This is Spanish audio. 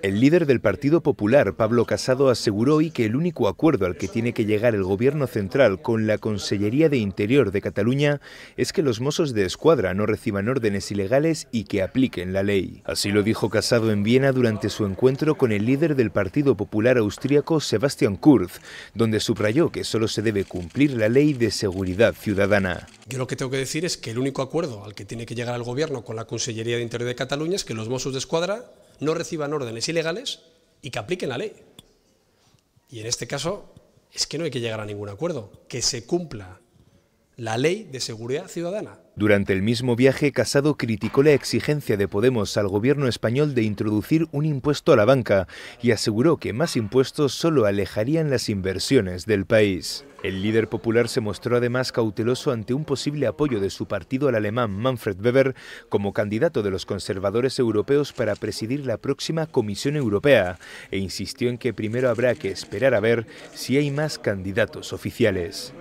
El líder del Partido Popular, Pablo Casado, aseguró hoy que el único acuerdo al que tiene que llegar el Gobierno central con la Consellería de Interior de Cataluña es que los mozos de escuadra no reciban órdenes ilegales y que apliquen la ley. Así lo dijo Casado en Viena durante su encuentro con el líder del Partido Popular austríaco, Sebastian Kurz, donde subrayó que solo se debe cumplir la ley de seguridad ciudadana. Yo lo que tengo que decir es que el único acuerdo al que tiene que llegar el Gobierno con la Consellería de Interior de Cataluña es que los mozos de escuadra no reciban órdenes ilegales y que apliquen la ley. Y en este caso es que no hay que llegar a ningún acuerdo, que se cumpla la ley de seguridad ciudadana. Durante el mismo viaje, Casado criticó la exigencia de Podemos al gobierno español de introducir un impuesto a la banca y aseguró que más impuestos solo alejarían las inversiones del país. El líder popular se mostró además cauteloso ante un posible apoyo de su partido al alemán Manfred Weber como candidato de los conservadores europeos para presidir la próxima Comisión Europea e insistió en que primero habrá que esperar a ver si hay más candidatos oficiales.